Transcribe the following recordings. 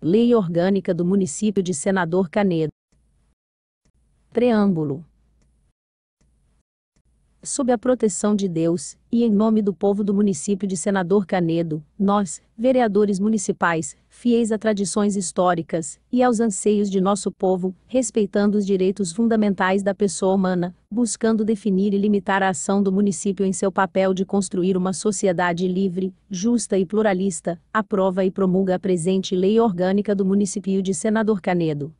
Lei Orgânica do Município de Senador Canedo. Preâmbulo sob a proteção de Deus, e em nome do povo do município de Senador Canedo, nós, vereadores municipais, fiéis a tradições históricas e aos anseios de nosso povo, respeitando os direitos fundamentais da pessoa humana, buscando definir e limitar a ação do município em seu papel de construir uma sociedade livre, justa e pluralista, aprova e promulga a presente Lei Orgânica do Município de Senador Canedo.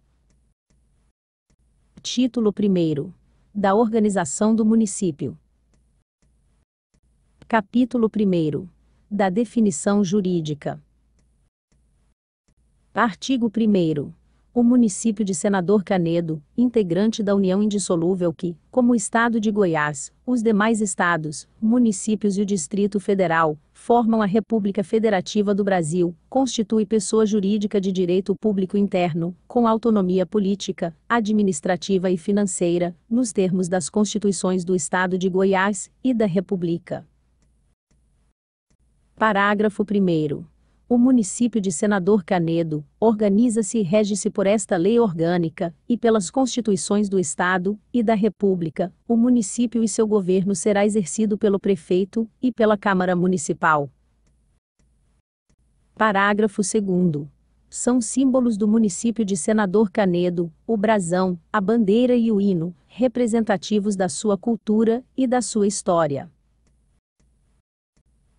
Título 1 da organização do município. Capítulo 1 da definição jurídica. Artigo 1 o município de Senador Canedo, integrante da União Indissolúvel que, como o Estado de Goiás, os demais estados, municípios e o Distrito Federal, formam a República Federativa do Brasil, constitui pessoa jurídica de direito público interno, com autonomia política, administrativa e financeira, nos termos das Constituições do Estado de Goiás e da República. Parágrafo 1 o município de Senador Canedo organiza-se e rege-se por esta lei orgânica e pelas constituições do Estado e da República. O município e seu governo será exercido pelo prefeito e pela Câmara Municipal. Parágrafo 2 são símbolos do município de Senador Canedo, o brasão, a bandeira e o hino, representativos da sua cultura e da sua história.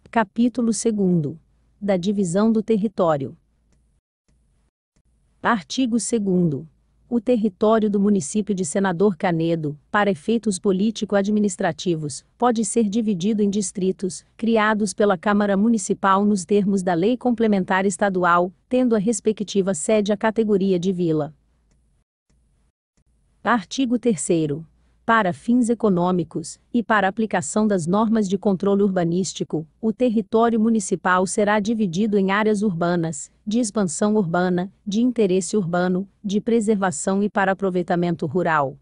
Capítulo 2 da divisão do território. Artigo 2 o território do município de Senador Canedo, para efeitos político-administrativos, pode ser dividido em distritos, criados pela Câmara Municipal nos termos da Lei Complementar Estadual, tendo a respectiva sede a categoria de vila. Artigo 3 para fins econômicos, e para aplicação das normas de controle urbanístico, o território municipal será dividido em áreas urbanas, de expansão urbana, de interesse urbano, de preservação e para aproveitamento rural.